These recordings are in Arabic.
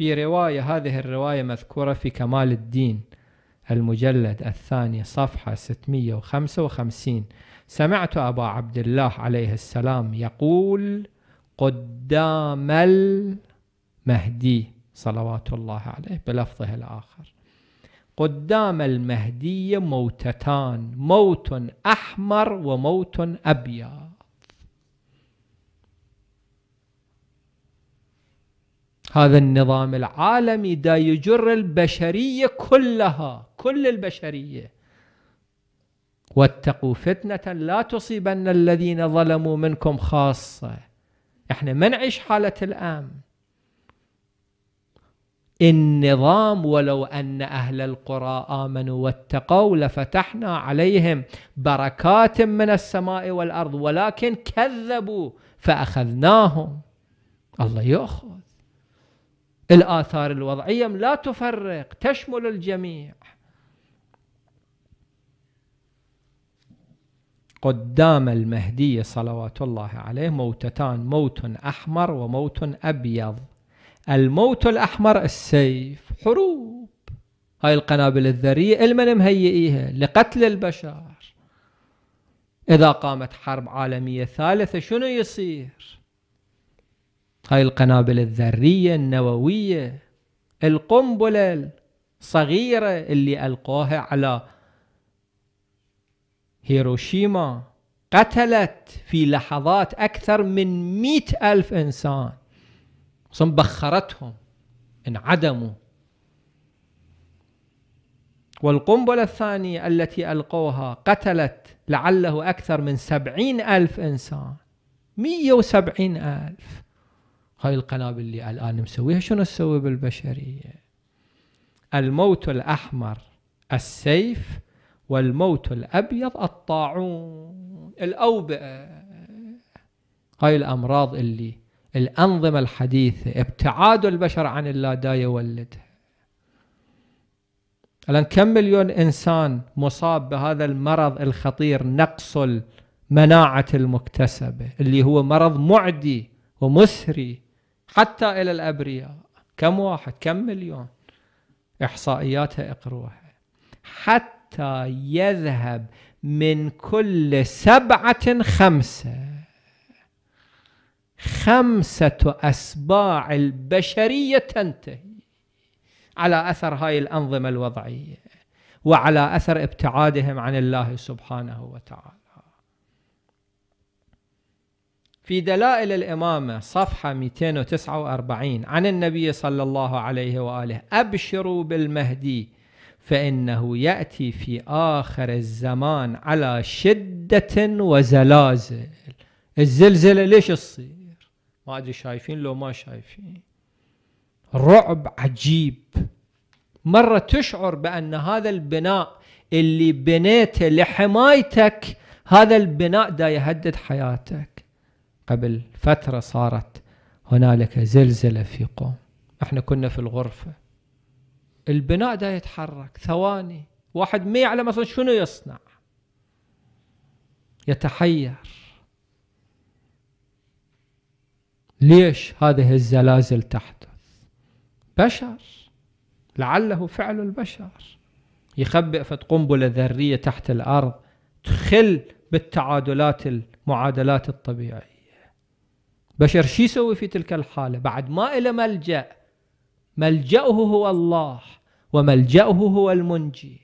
في رواية هذه الرواية مذكورة في كمال الدين المجلد الثاني صفحة 655 سمعت أبا عبد الله عليه السلام يقول قدام المهدي صلوات الله عليه بلفظه الآخر قدام المهدي موتتان موت أحمر وموت أبيض هذا النظام العالمي دا يجر البشرية كلها كل البشرية واتقوا فتنة لا تصيبن الذين ظلموا منكم خاصة احنا ما نعيش حالة الأمن النظام ولو أن أهل القرى آمنوا واتقوا لفتحنا عليهم بركات من السماء والأرض ولكن كذبوا فأخذناهم الله يأخذ الآثار الوضعية لا تفرق تشمل الجميع قدام المهدي صلوات الله عليه موتتان موت أحمر وموت أبيض الموت الأحمر السيف حروب هاي القنابل الذرية المن مهيئيها لقتل البشر إذا قامت حرب عالمية ثالثة شنو يصير؟ هاي القنابل الذرية النووية القنبلة الصغيرة اللي ألقوها على هيروشيما قتلت في لحظات أكثر من مئة ألف إنسان ثم بخرتهم انعدموا والقنبلة الثانية التي ألقوها قتلت لعله أكثر من سبعين ألف إنسان مئة وسبعين ألف هاي القنابل اللي الآن مسويها شنو تسوي بالبشرية الموت الأحمر السيف والموت الأبيض الطاعون الأوبئة هاي الأمراض اللي الأنظمة الحديثة ابتعاد البشر عن الله دا يولدها الآن كم مليون إنسان مصاب بهذا المرض الخطير نقص المناعة المكتسبة اللي هو مرض معدي ومسري حتى إلى الأبرياء كم واحد كم مليون إحصائياتها اقروها حتى يذهب من كل سبعة خمسة خمسة أسباع البشرية تنتهي على أثر هاي الأنظمة الوضعية وعلى أثر ابتعادهم عن الله سبحانه وتعالى في دلائل الإمامة صفحة 249 عن النبي صلى الله عليه وآله أبشروا بالمهدي فإنه يأتي في آخر الزمان على شدة وزلازل الزلزلة ليش تصير ما أدري شايفين لو ما شايفين رعب عجيب مرة تشعر بأن هذا البناء اللي بنيته لحمايتك هذا البناء دا يهدد حياتك قبل فترة صارت هنالك زلزلة في قوم احنا كنا في الغرفة البناء ده يتحرك ثواني واحد ما يعلم اصلا شنو يصنع يتحير ليش هذه الزلازل تحدث بشر لعله فعل البشر يخبئ فت قنبله ذريه تحت الارض تخل بالتعادلات المعادلات الطبيعيه بشر شو يسوي في تلك الحالة بعد ما إلى ملجأ ملجأه هو الله وملجأه هو المنجي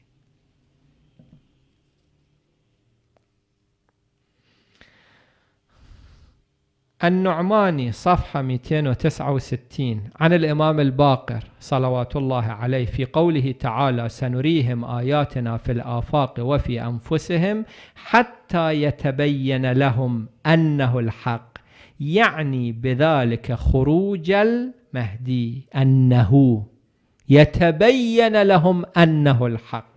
النعماني صفحة 269 عن الإمام الباقر صلوات الله عليه في قوله تعالى سنريهم آياتنا في الآفاق وفي أنفسهم حتى يتبين لهم أنه الحق يعني بذلك خروج المهدي أنه يتبين لهم أنه الحق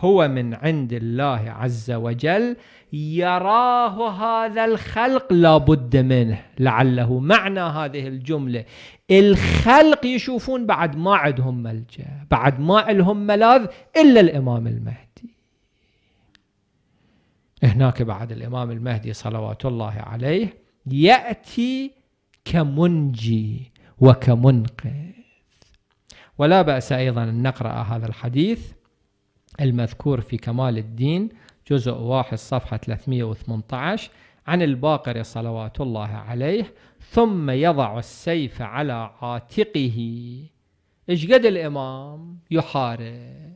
هو من عند الله عز وجل يراه هذا الخلق لابد منه لعله معنى هذه الجملة الخلق يشوفون بعد ما عندهم ملجأ بعد ما لهم ملاذ إلا الإمام المهدي هناك بعد الإمام المهدي صلوات الله عليه يأتي كمنجي وكمنقذ ولا بأس أيضا أن نقرأ هذا الحديث المذكور في كمال الدين جزء واحد صفحة 318 عن الباقر صلوات الله عليه ثم يضع السيف على عاتقه اشقد قد الإمام يحارب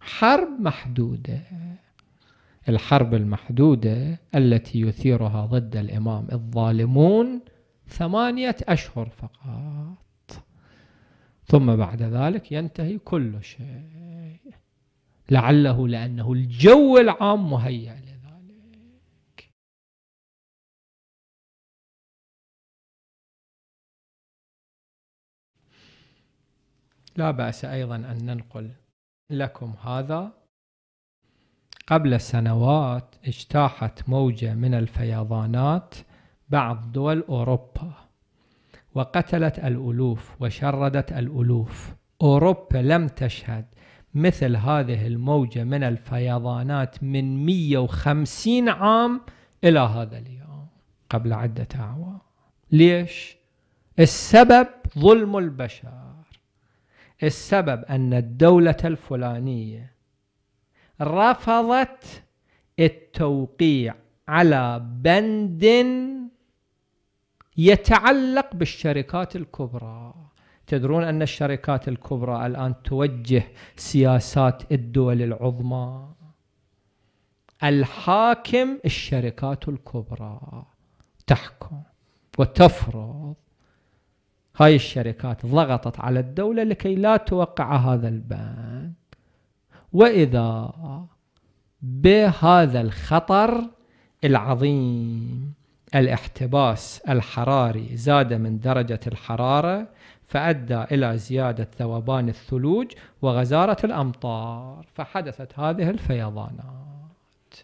حرب محدودة الحرب المحدودة التي يثيرها ضد الإمام الظالمون ثمانية أشهر فقط ثم بعد ذلك ينتهي كل شيء لعله لأنه الجو العام مهيأ لذلك لا بأس أيضا أن ننقل لكم هذا قبل سنوات اجتاحت موجة من الفيضانات بعض دول أوروبا وقتلت الألوف وشردت الألوف أوروبا لم تشهد مثل هذه الموجة من الفيضانات من 150 عام إلى هذا اليوم قبل عدة أعوام ليش؟ السبب ظلم البشر السبب أن الدولة الفلانية رفضت التوقيع على بند يتعلق بالشركات الكبرى تدرون أن الشركات الكبرى الآن توجه سياسات الدول العظمى الحاكم الشركات الكبرى تحكم وتفرض هاي الشركات ضغطت على الدولة لكي لا توقع هذا البند واذا بهذا الخطر العظيم الاحتباس الحراري زاد من درجه الحراره فأدى إلى زيادة ذوبان الثلوج وغزارة الأمطار فحدثت هذه الفيضانات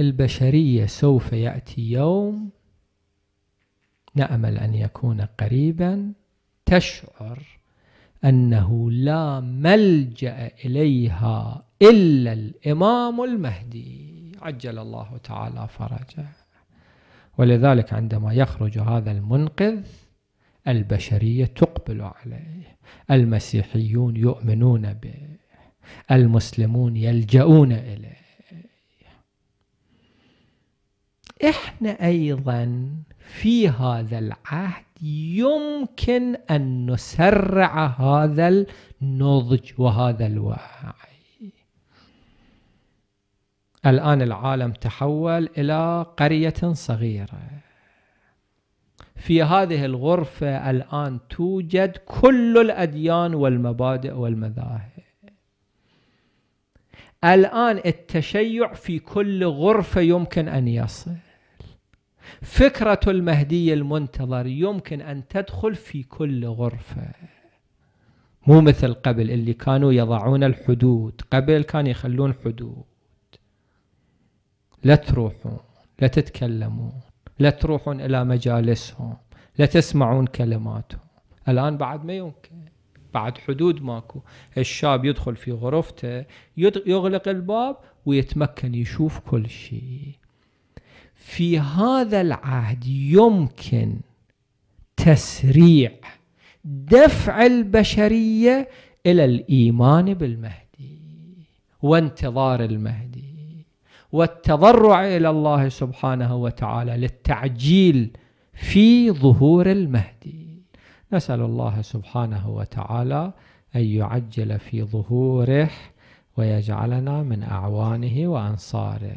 البشرية سوف يأتي يوم نأمل أن يكون قريبا تشعر أنه لا ملجأ إليها إلا الإمام المهدي عجل الله تعالى فرجه ولذلك عندما يخرج هذا المنقذ البشرية تقبل عليه المسيحيون يؤمنون به المسلمون يلجؤون إليه احنا ايضا في هذا العهد يمكن ان نسرع هذا النضج وهذا الوعي الان العالم تحول الى قريه صغيره في هذه الغرفه الان توجد كل الاديان والمبادئ والمذاهب الان التشيع في كل غرفه يمكن ان يصل فكرة المهدي المنتظر يمكن أن تدخل في كل غرفة مو مثل قبل اللي كانوا يضعون الحدود قبل كانوا يخلون حدود لا تروحون لا تتكلمون لا تروحون إلى مجالسهم لا تسمعون كلماتهم الآن بعد ما يمكن بعد حدود ماكو الشاب يدخل في غرفته يغلق الباب ويتمكن يشوف كل شيء في هذا العهد يمكن تسريع دفع البشريه الى الايمان بالمهدي وانتظار المهدي والتضرع الى الله سبحانه وتعالى للتعجيل في ظهور المهدي نسال الله سبحانه وتعالى ان يعجل في ظهوره ويجعلنا من اعوانه وانصاره